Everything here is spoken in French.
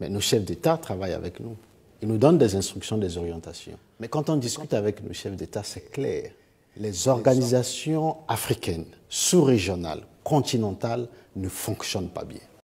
Mais nos chefs d'État travaillent avec nous. Ils nous donnent des instructions, des orientations. Mais quand on discute avec nos chefs d'État, c'est clair. Les organisations africaines, sous-régionales, continentales ne fonctionnent pas bien.